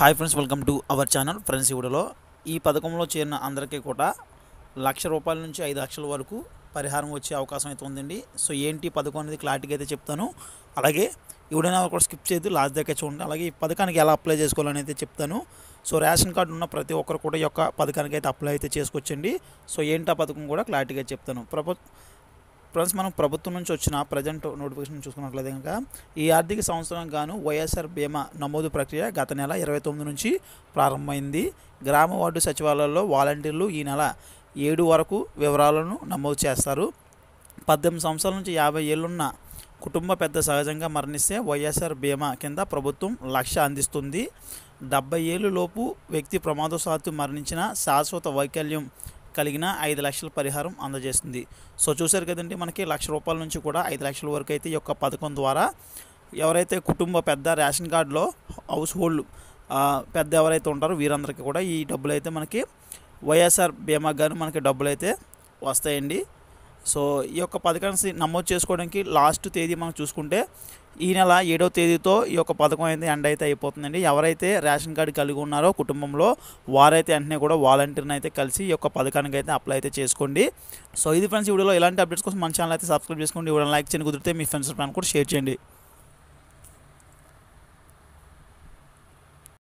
hi friends welcome to our channel friends ఇవిడలో ఈ పథకంలో చేరిన అందరికీ కూడా లక్ష రూపాయల నుంచి ఐదు లక్షల వరకు పరిహారం వచ్చే అవకాశం అయితే ఉందండి సో ఏంటి పథకం అనేది క్లారిటీగా అయితే చెప్తాను అలాగే ఎవడైనా కూడా స్కిప్ చేయదు లాస్ట్ దగ్గర చూడండి అలాగే ఈ పథకానికి ఎలా అప్లై చేసుకోవాలని అయితే చెప్తాను సో రేషన్ కార్డు ఉన్న ప్రతి ఒక్కరు కూడా ఈ యొక్క పథకానికి అయితే అప్లై అయితే చేసుకోవచ్చండి సో ఏంటి ఆ పథకం కూడా క్లారిటీగా చెప్తాను ప్రభు ఫ్రెండ్స్ మనం ప్రభుత్వం నుంచి వచ్చిన ప్రజెంట్ నోటిఫికేషన్ చూసుకున్నట్లయితే కనుక ఈ ఆర్థిక సంవత్సరం గాను వైఎస్ఆర్ బీమా నమోదు ప్రక్రియ గత నెల ఇరవై తొమ్మిది నుంచి ప్రారంభమైంది గ్రామ వార్డు సచివాలయాల్లో వాలంటీర్లు ఈ నెల ఏడు వరకు వివరాలను నమోదు చేస్తారు పద్దెనిమిది సంవత్సరాల నుంచి యాభై ఏళ్ళున్న కుటుంబ పెద్ద సహజంగా మరణిస్తే వైఎస్ఆర్ బీమా కింద ప్రభుత్వం లక్ష అందిస్తుంది డెబ్బై లోపు వ్యక్తి ప్రమాదశాత్తు మరణించిన శాశ్వత వైకల్యం కలిగిన ఐదు లక్షల పరిహారం అందజేస్తుంది సో చూశారు కదండి మనకి లక్ష రూపాయల నుంచి కూడా ఐదు లక్షల వరకు అయితే ఈ యొక్క పథకం ద్వారా ఎవరైతే కుటుంబ పెద్ద రేషన్ కార్డులో హౌస్ హోల్డ్ పెద్ద ఎవరైతే ఉంటారో వీరందరికీ కూడా ఈ డబ్బులు అయితే మనకి వైఎస్ఆర్ బీమా గారు మనకి డబ్బులు అయితే వస్తాయండి సో ఈ యొక్క పథకాన్ని నమోదు చేసుకోవడానికి లాస్ట్ తేదీ మనం చూసుకుంటే ఈ నెల ఏడవ తేదీతో ఈ యొక్క పథకం అయితే ఎండ్ అయితే అయిపోతుందండి ఎవరైతే రేషన్ కార్డు కలిగి ఉన్నారో కుటుంబంలో వారైతే వెంటనే కూడా వాలంటీర్ని అయితే కలిసి ఈ యొక్క పథకానికి అయితే అప్లై అయితే చేసుకోండి సో ఇది ఫ్రెండ్స్ ఈ వీడియోలో ఇలాంటి అప్డేట్స్ కోసం మన ఛానల్ అయితే సబ్స్క్రైబ్ చేసుకోండి ఇవ్వడం లైక్ చేయండి కుదిరితే మీ ఫ్రెండ్స్ ప్లాన్ కూడా షేర్ చేయండి